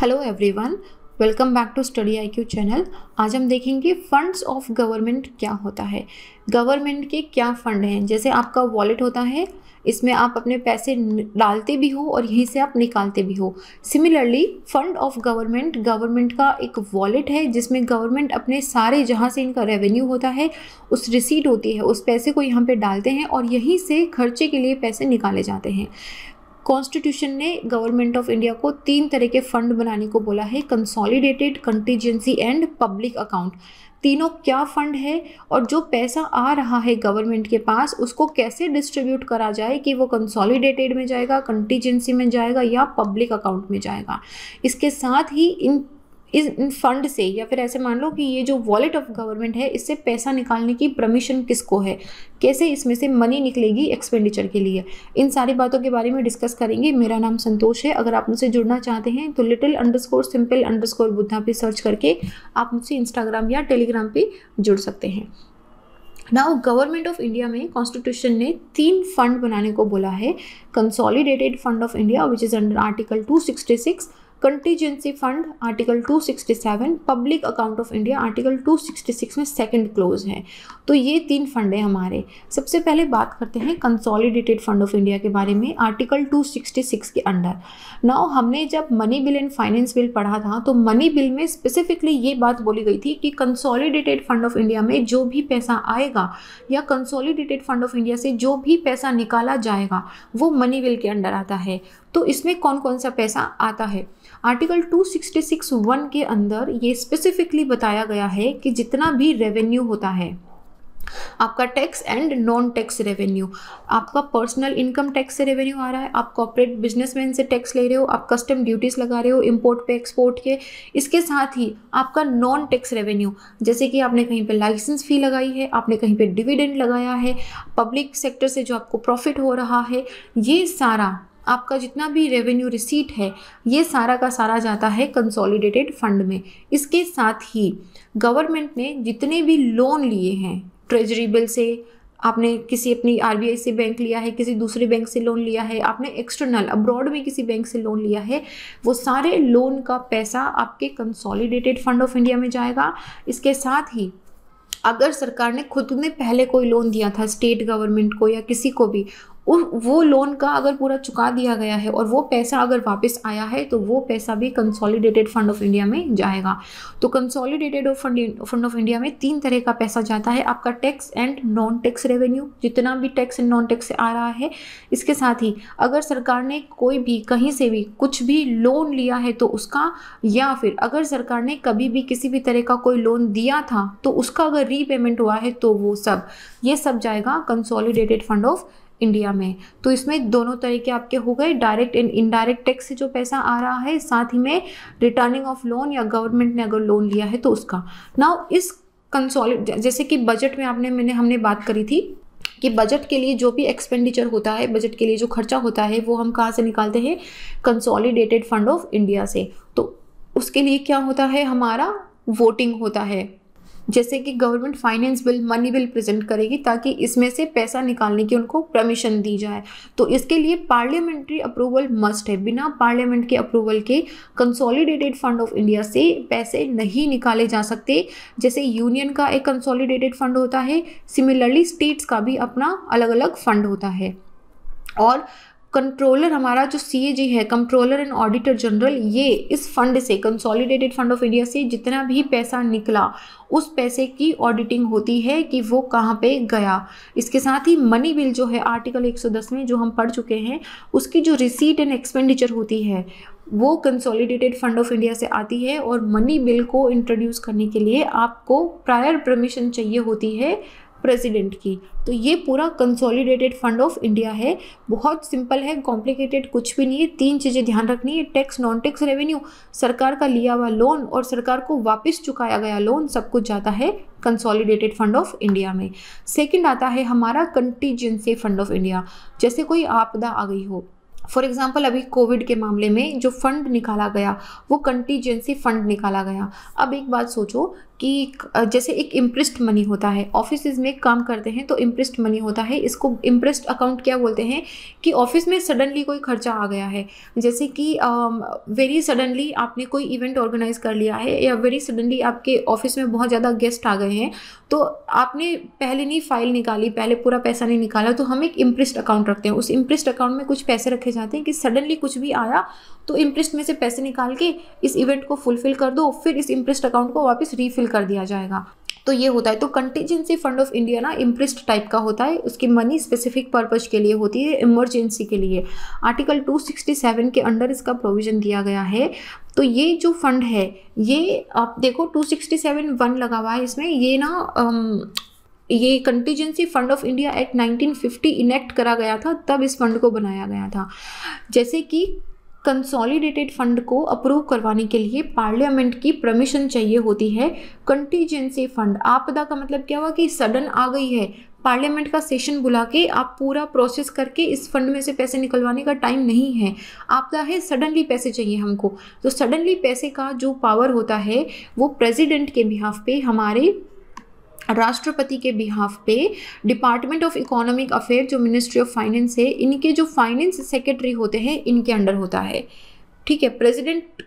Hello everyone welcome back to study I Q channel आज हम देखेंगे फंड्स ऑफ गवर्नमेंट क्या होता है गवर्नमेंट के क्या फंड हैं जैसे आपका वॉलेट होता है इसमें आप अपने पैसे डालते भी हो और यहीं से आप निकालते भी हो similarly fund of government government का एक वॉलेट है जिसमें गवर्नमेंट अपने सारे जहाँ से इनका रेवेन्यू होता है उस रिसीट होती है उस पैसे को यहाँ पे डालते हैं और यहीं से खर्चे के लिए पैसे निकाले जाते हैं कॉन्स्टिट्यूशन ने गवर्नमेंट ऑफ इंडिया को तीन तरह के फंड बनाने को बोला है consolidated contingency and public account तीनों क्या फंड है और जो पैसा आ रहा है गवर्नमेंट के पास उसको कैसे डिस्ट्रीब्यूट करा जाए कि वो कंसोलिडेटेड में जाएगा कंटीजेंसी में जाएगा या पब्लिक अकाउंट में जाएगा इसके साथ ही इन इस इन फंड से या फिर ऐसे मान लो कि ये जो वॉलेट ऑफ गवर्नमेंट है इससे पैसा निकालने की परमिशन किसको है कैसे इसमें से मनी निकलेगी एक्सपेंडिचर के लिए इन सारी बातों के बारे में डिस्कस करेंगे मेरा नाम संतोष है अगर आप मुझसे जुड़ना चाहते हैं तो little underscore simple underscore Buddha पे सर्च करके आप मुझसे इंस्टाग्राम या टेलीग्राम पर जुड़ सकते हैं नाउ गवर्नमेंट ऑफ इंडिया में कॉन्स्टिट्यूशन ने तीन फंड बनाने को बोला है consolidated fund of India which is under article 266 contingency fund article 267 public account of India article 266 में सेकंड क्लोज है तो ये तीन फंड है हमारे सबसे पहले बात करते हैं कंसोलिडेटेड फंड ऑफ इंडिया के बारे में आर्टिकल 266 के अंडर नाउ हमने जब money bill and finance bill पढ़ा था तो मनी बिल में स्पेसिफिकली ये बात बोली गई थी कि कंसोलिडेटेड फंड ऑफ इंडिया में जो भी पैसा आएगा या कंसोलिडेटेड फंड ऑफ इंडिया से जो भी पैसा निकाला जाएगा वो मनी बिल के अंडर आता है तो इसमें कौन कौन सा पैसा आता है आर्टिकल 266 वन के अंदर ये स्पेसिफिकली बताया गया है कि जितना भी रेवेन्यू होता है आपका tax and non tax revenue आपका पर्सनल इनकम टैक्स से रेवेन्यू आ रहा है आप कॉपरेट बिजनेसमैन से टैक्स ले रहे हो आप कस्टम ड्यूटीज लगा रहे हो इंपोर्ट पे एक्सपोर्ट के इसके साथ ही आपका नॉन टैक्स रेवेन्यू जैसे कि आपने कहीं पे लाइसेंस फ़ी लगाई है आपने कहीं पे डिविडेंड लगाया है पब्लिक सेक्टर से जो आपको प्रॉफिट हो रहा है ये सारा आपका जितना भी रेवेन्यू रिसीट है ये सारा का सारा जाता है कंसोलिडेटेड फंड में इसके साथ ही गवर्नमेंट ने जितने भी लोन लिए हैं ट्रेजरी बिल से आपने किसी अपनी आर से बैंक लिया है किसी दूसरे बैंक से लोन लिया है आपने एक्सटर्नल अब्रॉड में किसी बैंक से लोन लिया है वो सारे लोन का पैसा आपके कंसोलिडेटेड फंड ऑफ इंडिया में जाएगा इसके साथ ही अगर सरकार ने खुद ने पहले कोई लोन दिया था स्टेट गवर्नमेंट को या किसी को भी वो लोन का अगर पूरा चुका दिया गया है और वो पैसा अगर वापस आया है तो वो पैसा भी कंसोलिडेटेड फंड ऑफ इंडिया में जाएगा तो कंसोलिडेटेड फंड ऑफ इंडिया में तीन तरह का पैसा जाता है आपका tax and non tax revenue जितना भी टैक्स एंड नॉन टैक्स से आ रहा है इसके साथ ही अगर सरकार ने कोई भी कहीं से भी कुछ भी लोन लिया है तो उसका या फिर अगर सरकार ने कभी भी किसी भी तरह का कोई लोन दिया था तो उसका अगर रीपेमेंट हुआ है तो वो सब ये सब जाएगा कंसोलिडेटेड फंड ऑफ इंडिया में तो इसमें दोनों तरीके आपके हो गए डायरेक्ट एंड इनडायरेक्ट टैक्स से जो पैसा आ रहा है साथ ही में रिटर्निंग ऑफ लोन या गवर्नमेंट ने अगर लोन लिया है तो उसका नाउ इस कंसॉलिड जैसे कि बजट में आपने मैंने हमने बात करी थी कि बजट के लिए जो भी एक्सपेंडिचर होता है बजट के लिए जो खर्चा होता है वो हम कहाँ से निकालते हैं कंसॉलिडेटेड फंड ऑफ इंडिया से तो उसके लिए क्या होता है हमारा वोटिंग होता है जैसे कि government finance bill money bill present करेगी ताकि इसमें से पैसा निकालने की उनको परमिशन दी जाए तो इसके लिए पार्लियामेंट्री अप्रूवल मस्ट है बिना पार्लियामेंट के अप्रूवल के कंसोलिडेटेड फंड ऑफ इंडिया से पैसे नहीं निकाले जा सकते जैसे यूनियन का एक कंसोलिडेटेड फंड होता है सिमिलरली स्टेट्स का भी अपना अलग अलग फंड होता है और कंट्रोलर हमारा जो सी है कंट्रोलर एंड ऑडिटर जनरल ये इस फंड से कंसोलिडेटेड फंड ऑफ इंडिया से जितना भी पैसा निकला उस पैसे की ऑडिटिंग होती है कि वो कहाँ पे गया इसके साथ ही मनी बिल जो है आर्टिकल 110 में जो हम पढ़ चुके हैं उसकी जो रिसीट एंड एक्सपेंडिचर होती है वो कंसोलिडेटेड फंड ऑफ इंडिया से आती है और मनी बिल को इंट्रोड्यूस करने के लिए आपको प्रायर परमिशन चाहिए होती है प्रेसिडेंट की तो ये पूरा कंसोलिडेटेड फंड ऑफ इंडिया है बहुत सिंपल है कॉम्प्लिकेटेड कुछ भी नहीं है तीन चीज़ें ध्यान रखनी है टैक्स नॉन टैक्स रेवेन्यू सरकार का लिया हुआ लोन और सरकार को वापस चुकाया गया लोन सब कुछ जाता है कंसोलिडेटेड फंड ऑफ इंडिया में सेकंड आता है हमारा कंटीजेंसी फंड ऑफ इंडिया जैसे कोई आपदा आ गई हो फॉर एग्ज़ाम्पल अभी कोविड के मामले में जो फंड निकाला गया वो कंटीजेंसी फंड निकाला गया अब एक बात सोचो कि जैसे एक इम्प्रेस्ड मनी होता है ऑफिस में काम करते हैं तो इम्प्रेस्ड मनी होता है इसको इम्प्रेस्ड अकाउंट क्या बोलते हैं कि ऑफिस में सडनली कोई खर्चा आ गया है जैसे कि वेरी सडनली आपने कोई इवेंट ऑर्गेनाइज कर लिया है या वेरी सडनली आपके ऑफिस में बहुत ज़्यादा गेस्ट आ गए हैं तो आपने पहले नहीं फाइल निकाली पहले पूरा पैसा नहीं निकाला तो हम एक इम्प्रेस्ड अकाउंट रखते हैं उस इम्प्रेस्ड अकाउंट में कुछ पैसे रखे जाते हैं कि सडनली कुछ भी आया तो इम्प्रेस्ड में से पैसे निकाल के इस इवेंट को फुलफिल कर दो फिर इस इम्प्रेस्ड अकाउंट को वापस रीफिल कर दिया जाएगा तो ये होता है तो कंटीजेंसी फंड ऑफ इंडिया ना इम्प्रिस्ट टाइप का होता है उसकी मनी स्पेसिफिक पर्पज के लिए होती है इमरजेंसी के लिए आर्टिकल 267 के अंडर इसका प्रोविज़न दिया गया है तो ये जो फंड है ये आप देखो 267 वन लगा हुआ है इसमें ये ना अम, ये contingency fund of India act 1950 enact करा गया था तब इस फंड को बनाया गया था जैसे कि कंसोलिडेटेड फंड को अप्रूव करवाने के लिए पार्लियामेंट की परमिशन चाहिए होती है कंटीजेंसी फंड आपदा का मतलब क्या हुआ कि सडन आ गई है पार्लियामेंट का सेशन बुला के आप पूरा प्रोसेस करके इस फंड में से पैसे निकलवाने का टाइम नहीं है आपदा है सडनली पैसे चाहिए हमको तो सडनली पैसे का जो पावर होता है वो प्रेसिडेंट के बिहाफ पे हमारे राष्ट्रपति के बिहाफ पे डिपार्टमेंट ऑफ इकोनॉमिक अफेयर जो मिनिस्ट्री ऑफ फाइनेंस है इनके जो फाइनेंस सेक्रेटरी होते हैं इनके अंडर होता है ठीक है प्रेसिडेंट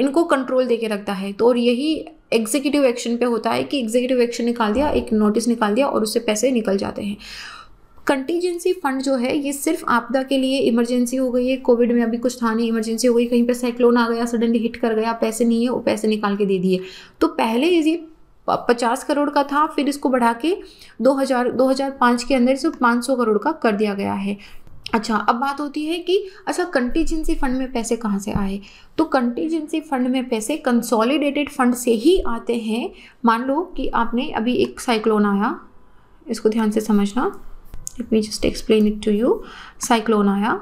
इनको कंट्रोल दे के रखता है तो और यही एग्जीक्यूटिव एक्शन पे होता है कि एग्जीक्यूटिव एक्शन निकाल दिया एक नोटिस निकाल दिया और उससे पैसे निकल जाते हैं कंटीजेंसी फंड जो है ये सिर्फ आपदा के लिए इमरजेंसी हो गई है कोविड में अभी कुछ था नहीं इमरजेंसी हो गई कहीं पे साइक्लोन आ गया सडनली हिट कर गया पैसे नहीं है वो पैसे निकाल के दे दिए तो पहले ये पचास करोड़ का था फिर इसको बढ़ा के दो 2005 के अंदर सिर्फ पाँच करोड़ का कर दिया गया है अच्छा अब बात होती है कि अच्छा कंटीजेंसी फंड में पैसे कहाँ से आए तो कंटीजेंसी फंड में पैसे कंसोलिडेटेड फंड से ही आते हैं मान लो कि आपने अभी एक साइक्लोन आया इसको ध्यान से समझना let me just explain it to you cyclone आया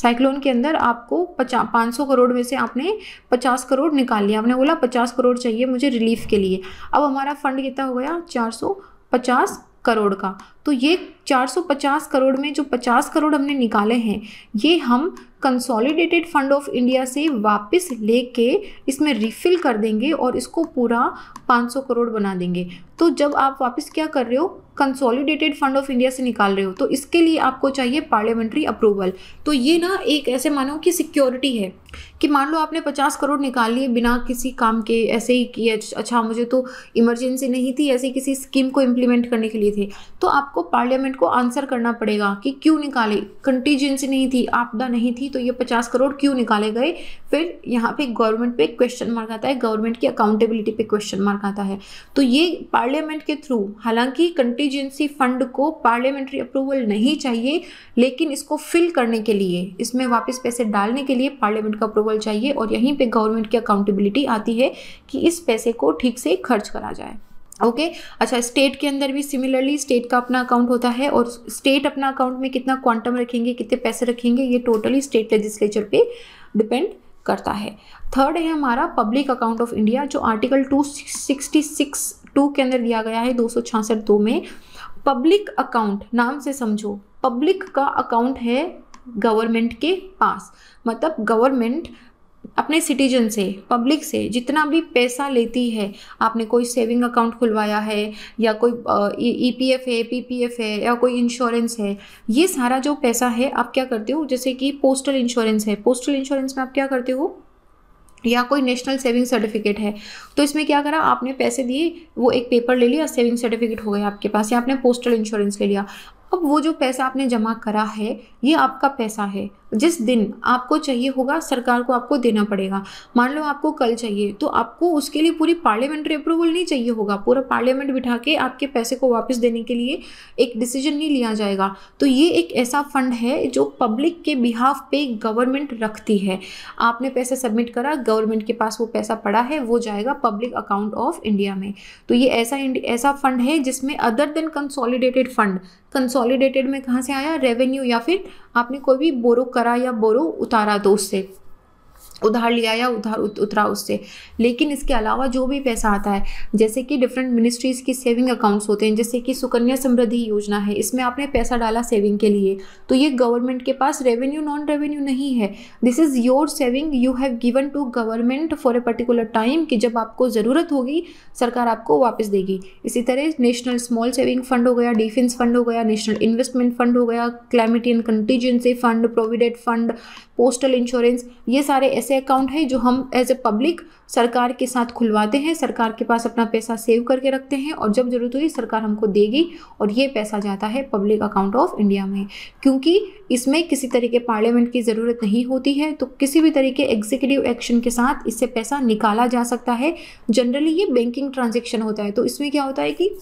साइक्लोन के अंदर आपको पचास पाँच सौ करोड़ में से आपने पचास करोड़ निकाल लिया आपने बोला पचास करोड़ चाहिए मुझे रिलीफ के लिए अब हमारा फंड कितना हो गया चार सौ पचास करोड़ का तो ये 450 करोड़ में जो 50 करोड़ हमने निकाले हैं ये हम कंसोलिडेटेड फंड ऑफ इंडिया से वापस लेके इसमें रिफ़िल कर देंगे और इसको पूरा 500 करोड़ बना देंगे तो जब आप वापस क्या कर रहे हो कंसोलिडेटेड फंड ऑफ इंडिया से निकाल रहे हो तो इसके लिए आपको चाहिए पार्लियामेंट्री अप्रूवल तो ये ना एक ऐसे मानो कि सिक्योरिटी है कि मान लो आपने पचास करोड़ निकाल लिए बिना किसी काम के ऐसे ही किए अच्छा मुझे तो इमरजेंसी नहीं थी ऐसी किसी स्कीम को इम्प्लीमेंट करने के लिए थे तो आपको पार्लियामेंट को आंसर करना पड़ेगा कि क्यों निकाले कंटीजेंसी नहीं थी आपदा नहीं थी तो ये पचास करोड़ क्यों निकाले गए फिर यहाँ पे गवर्नमेंट पे क्वेश्चन मार्क आता है गवर्नमेंट की अकाउंटेबिलिटी पे क्वेश्चन मार्क आता है तो ये पार्लियामेंट के थ्रू हालांकि कंटीजेंसी फंड को पार्लियामेंट्री अप्रूवल नहीं चाहिए लेकिन इसको फिल करने के लिए इसमें वापस पैसे डालने के लिए पार्लियामेंट का अप्रूवल चाहिए और यहीं पे गवर्नमेंट की अकाउंटेबिलिटी आती है कि इस पैसे को ठीक से खर्च करा जाए ओके okay? अच्छा स्टेट के अंदर भी सिमिलरली स्टेट का अपना अकाउंट होता है और स्टेट अपना अकाउंट में कितना क्वांटम रखेंगे कितने पैसे रखेंगे ये टोटली स्टेट लेजिस्लेचर पे डिपेंड करता है थर्ड है हमारा पब्लिक अकाउंट ऑफ इंडिया जो आर्टिकल 266 टू के अंदर दिया गया है दो सौ दो में पब्लिक अकाउंट नाम से समझो पब्लिक का अकाउंट है गवर्नमेंट के पास मतलब गवर्नमेंट अपने सिटीजन से पब्लिक से जितना भी पैसा लेती है आपने कोई सेविंग अकाउंट खुलवाया है या कोई ई पी एफ है पी पी एफ है या कोई इंश्योरेंस है ये सारा जो पैसा है आप क्या करते हो जैसे कि पोस्टल इंश्योरेंस है पोस्टल इंश्योरेंस में आप क्या करते हो या कोई नेशनल सेविंग सर्टिफिकेट है तो इसमें क्या करा आपने पैसे दिए वो एक पेपर ले लिया सेविंग सर्टिफिकेट हो गया आपके पास या आपने पोस्टल इंश्योरेंस ले लिया अब वो जो पैसा आपने जमा करा है ये आपका पैसा है जिस दिन आपको चाहिए होगा सरकार को आपको देना पड़ेगा मान लो आपको कल चाहिए तो आपको उसके लिए पूरी पार्लियामेंट्री अप्रूवल नहीं चाहिए होगा पूरा पार्लियामेंट बिठा के आपके पैसे को वापस देने के लिए एक डिसीजन नहीं लिया जाएगा तो ये एक ऐसा फंड है जो पब्लिक के बिहाफ पे गवर्नमेंट रखती है आपने पैसे सबमिट करा गवर्नमेंट के पास वो पैसा पड़ा है वो जाएगा पब्लिक अकाउंट ऑफ इंडिया में तो ये ऐसा ऐसा फंड है जिसमें other than consolidated fund consolidated में कहाँ से आया रेवेन्यू या फिर आपने कोई भी बोरो करा या बोरो उतारा तो उससे उधार लिया या उधार उतरा उससे लेकिन इसके अलावा जो भी पैसा आता है जैसे कि डिफरेंट मिनिस्ट्रीज़ की सेविंग अकाउंट्स होते हैं जैसे कि सुकन्या समृद्धि योजना है इसमें आपने पैसा डाला सेविंग के लिए तो ये गवर्नमेंट के पास रेवेन्यू नॉन रेवेन्यू नहीं है this is your saving you have given to government for a particular time कि जब आपको ज़रूरत होगी सरकार आपको वापस देगी इसी तरह नेशनल स्मॉल सेविंग फंड हो गया डिफेंस फंड हो गया नेशनल इन्वेस्टमेंट फंड हो गया climate and contingency fund provident fund postal insurance ये सारे ऐसे अकाउंट हैं जो हम एज ए पब्लिक सरकार के साथ खुलवाते हैं सरकार के पास अपना पैसा सेव करके रखते हैं और जब ज़रूरत हुई सरकार हमको देगी और ये पैसा जाता है पब्लिक अकाउंट ऑफ इंडिया में क्योंकि इसमें किसी तरीके पार्लियामेंट की ज़रूरत नहीं होती है तो किसी भी तरीके एग्जीक्यूटिव एक्शन के साथ इससे पैसा निकाला जा सकता है जनरली ये बैंकिंग ट्रांजेक्शन होता है तो इसमें क्या होता है कि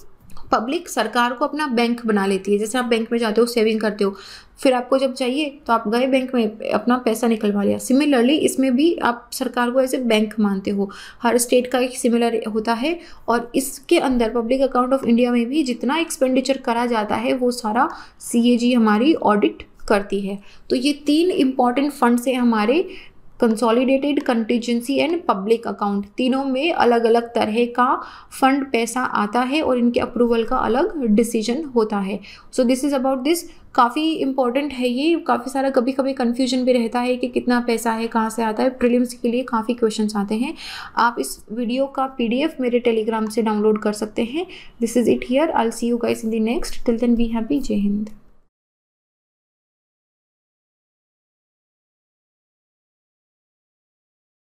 पब्लिक सरकार को अपना बैंक बना लेती है जैसे आप बैंक में जाते हो सेविंग करते हो फिर आपको जब चाहिए तो आप गए बैंक में अपना पैसा निकलवा लिया सिमिलरली इसमें भी आप सरकार को ऐसे बैंक मानते हो हर स्टेट का एक सिमिलर होता है और इसके अंदर पब्लिक अकाउंट ऑफ इंडिया में भी जितना एक्सपेंडिचर करा जाता है वो सारा सी हमारी ऑडिट करती है तो ये तीन इम्पॉर्टेंट फंड्स हैं हमारे consolidated contingency and public account तीनों में अलग अलग तरह का फंड पैसा आता है और इनके अप्रूवल का अलग डिसीजन होता है so this is about this काफ़ी इंपॉर्टेंट है ये काफ़ी सारा कभी कभी कन्फ्यूजन भी रहता है कि कितना पैसा है कहाँ से आता है प्रिलिम्स के लिए काफ़ी क्वेश्चन आते हैं आप इस वीडियो का पीडीएफ मेरे टेलीग्राम से डाउनलोड कर सकते हैं this is it here I see you guys in the next till then be happy Jai Hind